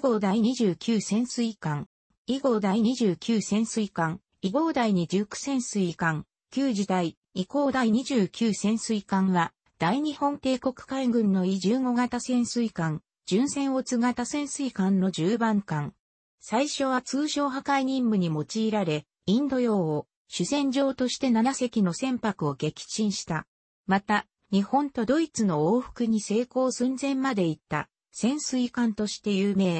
号第29潜水艦、以号第29潜水艦、以号第29潜水艦、旧時代、以降第29潜水艦は、大日本帝国海軍の伊1 5型潜水艦、巡戦ツ型潜水艦の10番艦。最初は通称破壊任務に用いられ、インド洋を主戦場として7隻の船舶を撃沈した。また、日本とドイツの往復に成功寸前まで行った潜水艦として有名。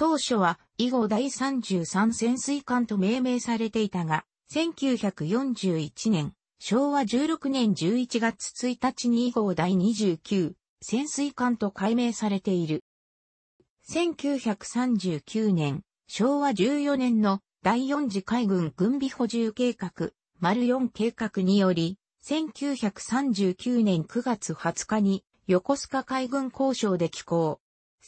当初は以後第33潜水艦と命名されていたが、1941年、昭和16年11月1日に以後第29潜水艦と改名されている。1939年、昭和14年の第4次海軍軍備補充計画、丸4計画により、1939年9月20日に横須賀海軍交渉で寄港。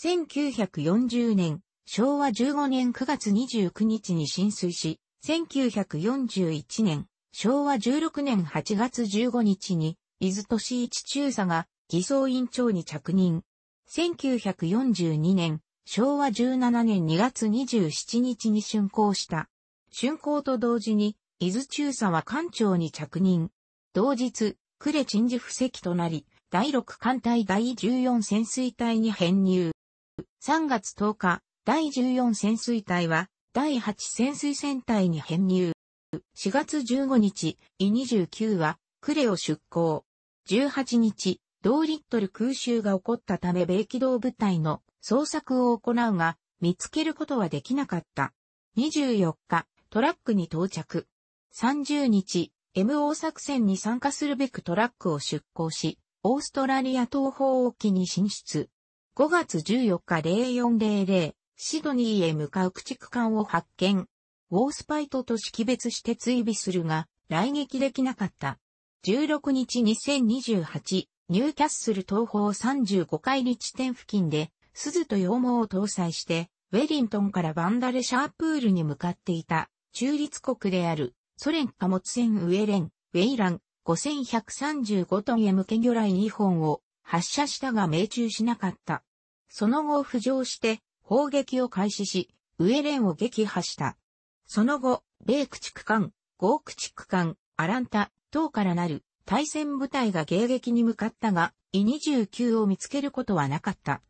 1940年、昭和15年9月29日に浸水し、1941年、昭和16年8月15日に、伊豆都市一中佐が偽装委員長に着任。1942年、昭和17年2月27日に竣工した。竣工と同時に、伊豆中佐は艦長に着任。同日、呉鎮守布石となり、第6艦隊第14潜水隊に編入。3月10日、第14潜水隊は、第8潜水船隊に編入。4月15日、イ29は、クレを出港。18日、同リットル空襲が起こったため米機動部隊の捜索を行うが、見つけることはできなかった。24日、トラックに到着。30日、MO 作戦に参加するべくトラックを出港し、オーストラリア東方沖に進出。5月14日0400、シドニーへ向かう駆逐艦を発見。ウォースパイトと識別して追尾するが、来撃できなかった。16日2028、ニューキャッスル東方35海里地点付近で、鈴と羊毛を搭載して、ウェリントンからバンダレシャープールに向かっていた、中立国である、ソ連貨物船ウエレン、ウェイラン、5135トンへ向け魚雷2本を発射したが命中しなかった。その後浮上して、砲撃を開始し、ウエレンを撃破した。その後、米駆逐艦、区駆ゴーク区アランタ、等からなる対戦部隊が迎撃に向かったが、イ29を見つけることはなかった。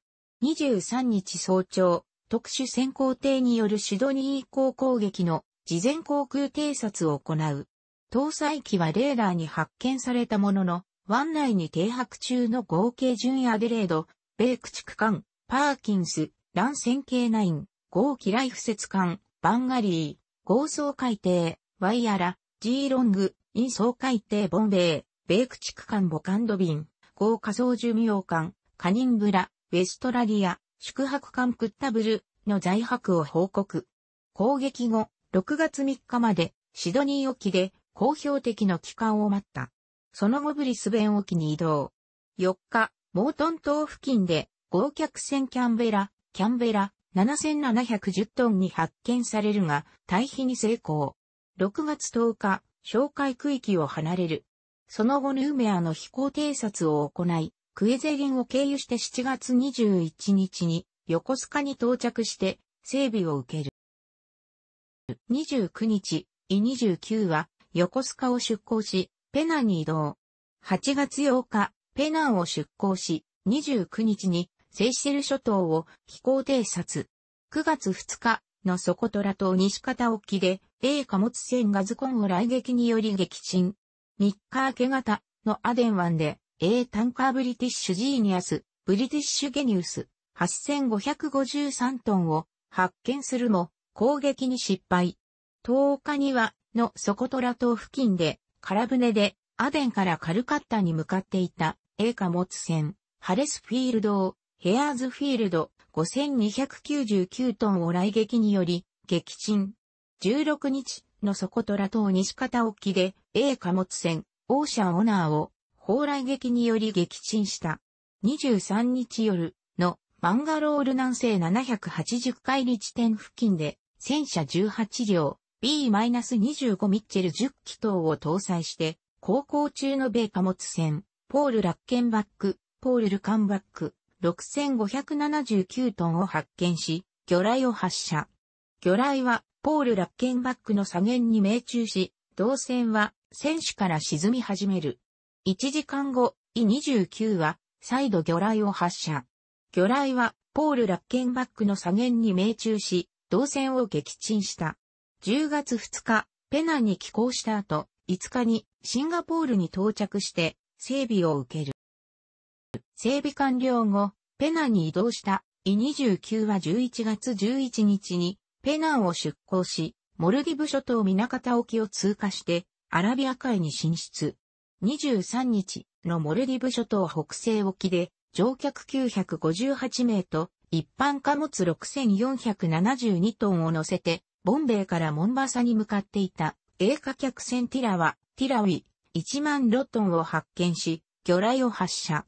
23日早朝、特殊潜航艇によるシドニー航攻撃の事前航空偵察を行う。搭載機はレーダーに発見されたものの、湾内に停泊中の合計順位アデレード、米駆逐艦、パーキンス、乱戦系ナイン、豪ライフ節艦、バンガリー、豪総海底、ワイアラ、ジーロング、イン総海底ボンベイ、米駆逐艦ボカンドビン、豪仮想寿命艦、カニンブラ、ウェストラリア、宿泊艦クッタブルの在泊を報告。攻撃後、6月3日まで、シドニー沖で、公表的の帰還を待った。その後ブリスベン沖に移動。4日、モートン島付近で、豪客船キャンベラ、キャンベラ7710トンに発見されるが、退避に成功。6月10日、哨戒区域を離れる。その後ヌーメアの飛行偵察を行い、クエゼゲンを経由して7月21日に横須賀に到着して整備を受ける。29日、イ29は横須賀を出港し、ペナンに移動。8月8日、ペナンを出港し、29日にセイシェル諸島を飛行偵察。9月2日のソコトラ島西方沖で、A 貨物船ガズコンを来撃により撃沈。3日明け方のアデン湾で、A タンカーブリティッシュジーニアス、ブリティッシュゲニウス、8553トンを発見するも、攻撃に失敗。10日には、のソコトラ島付近で、空船で、アデンからカルカッタに向かっていた、A 貨物船、ハレスフィールドを、ヘアーズフィールド5299トンを来撃により、撃沈。16日の底虎島西方沖で、A 貨物船、オーシャンオナーを、砲来撃により撃沈した。23日夜のマンガロール南西780海里地点付近で、戦車18両、B-25 ミッチェル10機等を搭載して、航行中の米貨物船、ポール・ラッケンバック、ポール・ルカンバック、6579トンを発見し、魚雷を発射。魚雷はポール・ラッケンバックの左舷に命中し、導線は船首から沈み始める。1時間後、E29 は再度魚雷を発射。魚雷はポール・ラッケンバックの左舷に命中し、導線を撃沈した。10月2日、ペナンに寄港した後、5日にシンガポールに到着して整備を受ける。整備完了後、ペナンに移動したイ29は11月11日にペナンを出港し、モルディブ諸島南方沖を通過してアラビア海に進出。23日のモルディブ諸島北西沖で乗客958名と一般貨物6472トンを乗せて、ボンベイからモンバサに向かっていた、英貨客船ティラは、ティラウィ、1万ロトンを発見し、魚雷を発射。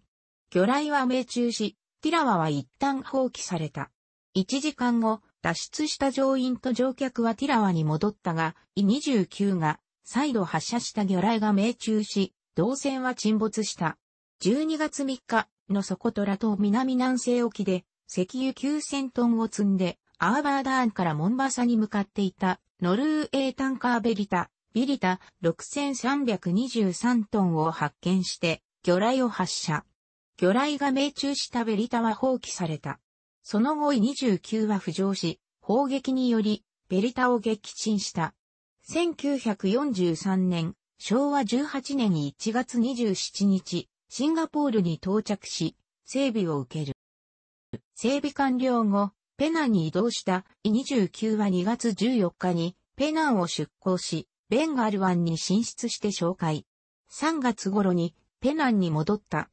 魚雷は命中し、ティラワは一旦放棄された。1時間後、脱出した乗員と乗客はティラワに戻ったが、E29 が再度発射した魚雷が命中し、動線は沈没した。12月3日のソコトラ島南南西沖で石油9000トンを積んでアーバーダーンからモンバサに向かっていたノルウェータンカーベリタ、ビリタ6323トンを発見して魚雷を発射。魚雷が命中したベリタは放棄された。その後29は浮上し、砲撃により、ベリタを撃沈した。1943年、昭和18年1月27日、シンガポールに到着し、整備を受ける。整備完了後、ペナンに移動した29は2月14日にペナンを出港し、ベンガル湾に進出して紹介。3月頃にペナンに戻った。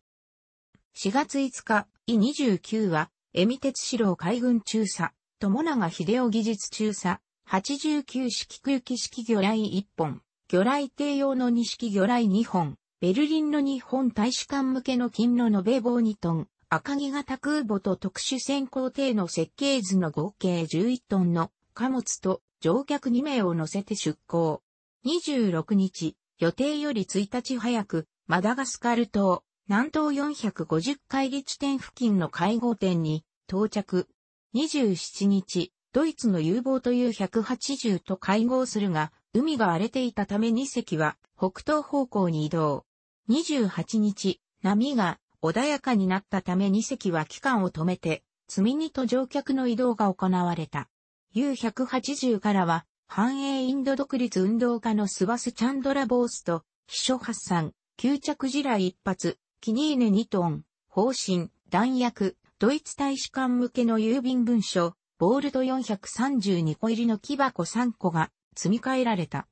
4月5日、e 29は、エミ鉄四郎海軍中佐、友永秀夫技術中佐、89式空気式魚雷1本、魚雷艇用の2式魚雷2本、ベルリンの日本大使館向けの金の延べ棒2トン、赤木型空母と特殊潜航艇の設計図の合計11トンの貨物と乗客2名を乗せて出港。26日、予定より1日早く、マダガスカル島、南東450海議地点付近の会合点に到着。27日、ドイツの U ボート U180 と会合するが、海が荒れていたため2隻は北東方向に移動。28日、波が穏やかになったため2隻は機関を止めて、積み荷と乗客の移動が行われた。U180 からは、繁栄インド独立運動家のスバス・チャンドラ・ボースと、秘書発散、吸着地雷一発、キニーネ2トン、方針、弾薬、ドイツ大使館向けの郵便文書、ボールド432個入りの木箱3個が積み替えられた。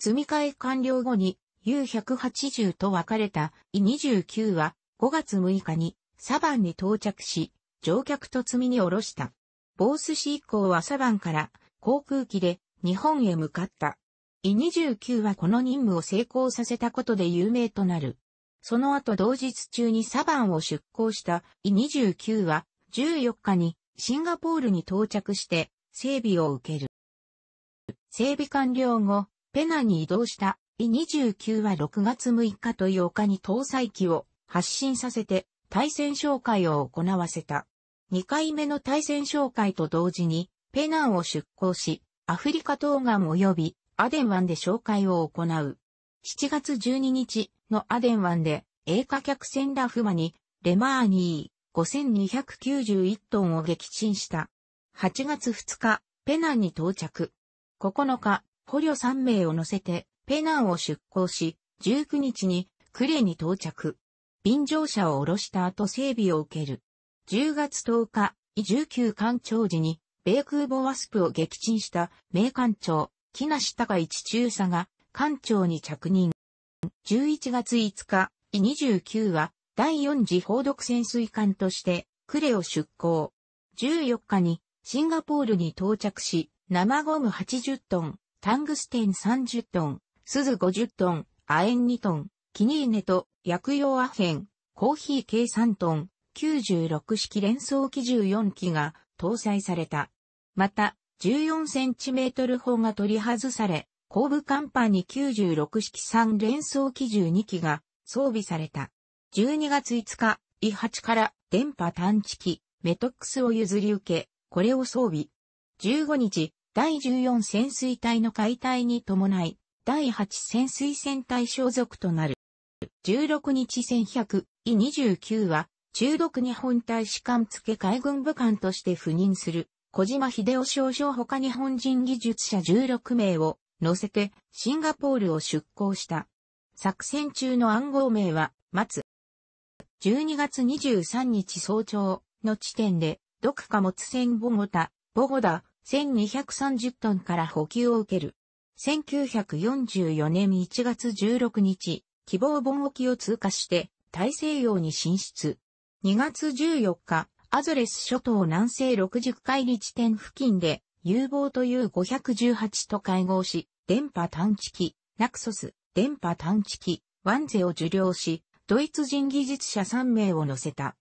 積み替え完了後に U180 と分かれた E29 は5月6日にサバンに到着し、乗客と積みに下ろした。ボース市以降はサバンから航空機で日本へ向かった。E29 はこの任務を成功させたことで有名となる。その後同日中にサバンを出港したイ29は14日にシンガポールに到着して整備を受ける。整備完了後、ペナに移動したイ29は6月6日と8日に搭載機を発進させて対戦紹介を行わせた。2回目の対戦紹介と同時にペナンを出港し、アフリカ東岸及びアデン湾で紹介を行う。7月12日、のアデン湾で、英華客船ラフマに、レマーニー、5291トンを撃沈した。8月2日、ペナンに到着。9日、捕虜3名を乗せて、ペナンを出港し、19日に、クレに到着。便乗車を下ろした後整備を受ける。10月10日、19艦長時に、米空母ワスプを撃沈した名艦長、木梨高一中佐が、艦長に着任。11月5日、イ29は、第4次報読潜水艦として、クレを出港。14日に、シンガポールに到着し、生ゴム80トン、タングステン30トン、鈴50トン、亜鉛2トン、キニーネと薬用アヘン、コーヒー計3トン、96式連装機14機が搭載された。また、14センチメートル砲が取り外され、後部甲板に96式3連装機12機が装備された。12月5日、E8 から電波探知機、メトックスを譲り受け、これを装備。15日、第14潜水隊の解体に伴い、第8潜水船隊所属となる。16日1100、E29 は、中毒日本大使館付海軍部官として赴任する、小島秀夫少将他日本人技術者16名を乗せてシンガポールを出港した。作戦中の暗号名は、松。12月23日早朝の地点で、毒貨物船ボゴタ、ボゴダ、1230トンから補給を受ける。1944年1月16日、希望盆沖を通過して大西洋に進出。2月14日、アゾレス諸島南西60海里地点付近で U 棒という518と会合し、電波探知機、ナクソス、電波探知機、ワンゼを受領し、ドイツ人技術者3名を乗せた。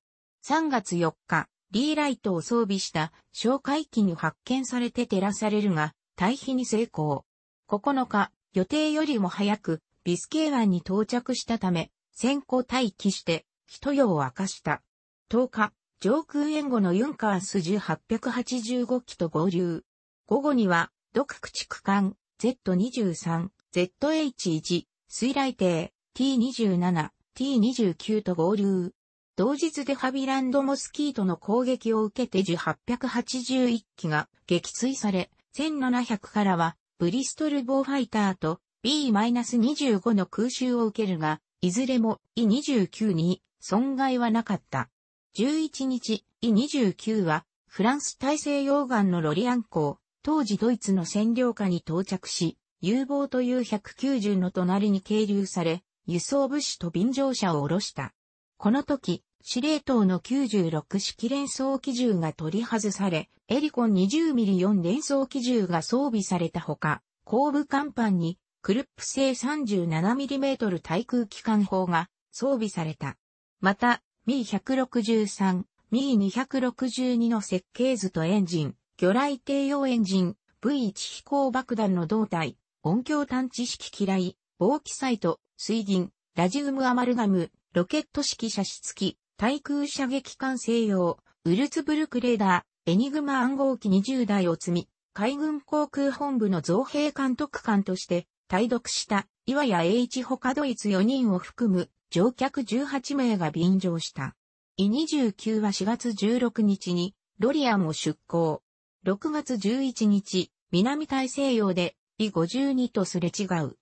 3月4日、リーライトを装備した哨戒機に発見されて照らされるが、退避に成功。9日、予定よりも早く、ビスケー湾に到着したため、先行待機して、一夜を明かした。10日、上空援護のユンカース1885機と合流。午後には、独駆逐艦、Z23、ZH1、水雷艇、T27、T29 と合流。同日でハビランドモスキートの攻撃を受けてジ881機が撃墜され、1700からはブリストルボーファイターと B-25 の空襲を受けるが、いずれも E29 に損害はなかった。11日、E29 はフランス大西洋岸のロリアン港、当時ドイツの占領下に到着し、有望という190の隣に係留され、輸送物資と便乗車を下ろした。この時、司令塔の96式連装機銃が取り外され、エリコン 20mm4 連装機銃が装備されたほか、後部甲板にクルップ製 37mm 対空機関砲が装備された。また、Mi163、Mi262 の設計図とエンジン、魚雷低用エンジン、V1 飛行爆弾の胴体、音響探知式機雷、防気サイト、水銀、ラジウムアマルガム、ロケット式射出機、対空射撃艦西洋、ウルツブルクレーダー、エニグマ暗号機20台を積み、海軍航空本部の造兵監督官として、対読した岩谷栄一他ドイツ4人を含む乗客18名が便乗した。e 29は4月16日にロリアンを出港。6月11日、南大西洋で、イ52とすれ違う。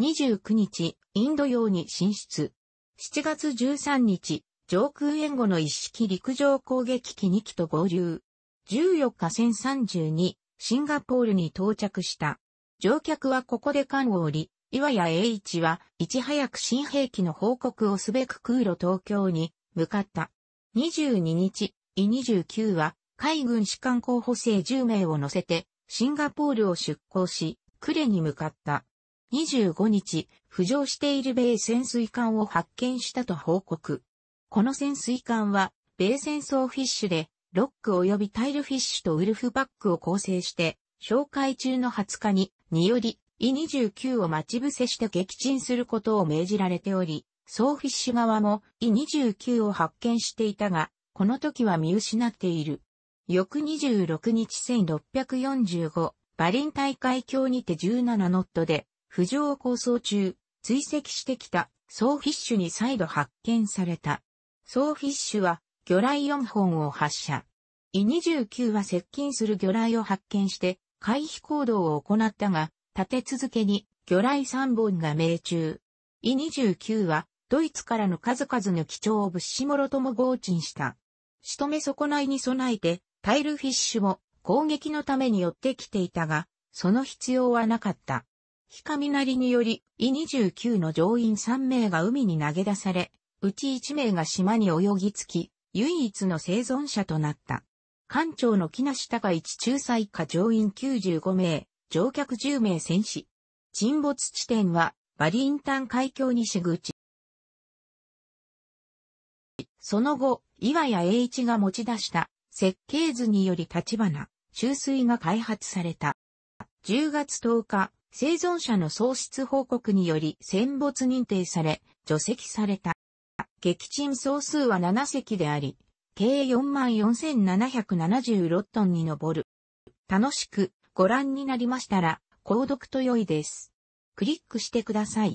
29日、インド洋に進出。7月13日、上空援護の一式陸上攻撃機2機と合流。14日0 32、シンガポールに到着した。乗客はここで艦を降り、岩屋栄一は、いち早く新兵器の報告をすべく空路東京に向かった。22日、イ29は、海軍士官候補生10名を乗せて、シンガポールを出港し、クレに向かった。25日、浮上している米潜水艦を発見したと報告。この潜水艦は、米戦争フィッシュで、ロック及びタイルフィッシュとウルフバックを構成して、紹介中の20日に、により、E29 を待ち伏せして撃沈することを命じられており、総フィッシュ側も E29 を発見していたが、この時は見失っている。翌26日1645、バリン大海峡にて17ノットで、浮上構想中、追跡してきた、ソーフィッシュに再度発見された。ソーフィッシュは、魚雷4本を発射。E29 は接近する魚雷を発見して、回避行動を行ったが、立て続けに魚雷3本が命中。E29 は、ドイツからの数々の貴重物資もろとも合鎮した。仕留め損ないに備えて、タイルフィッシュも攻撃のために寄ってきていたが、その必要はなかった。な雷により、E29 の乗員3名が海に投げ出され、うち1名が島に泳ぎ着き、唯一の生存者となった。艦長の木梨高一仲裁下乗員95名、乗客10名戦死。沈没地点は、バリンタン海峡西口。その後、岩谷栄一が持ち出した設計図により立花、注水が開発された。10月10日、生存者の喪失報告により戦没認定され、除籍された。撃沈総数は7隻であり、計44,776トンに上る。楽しくご覧になりましたら、購読と良いです。クリックしてください。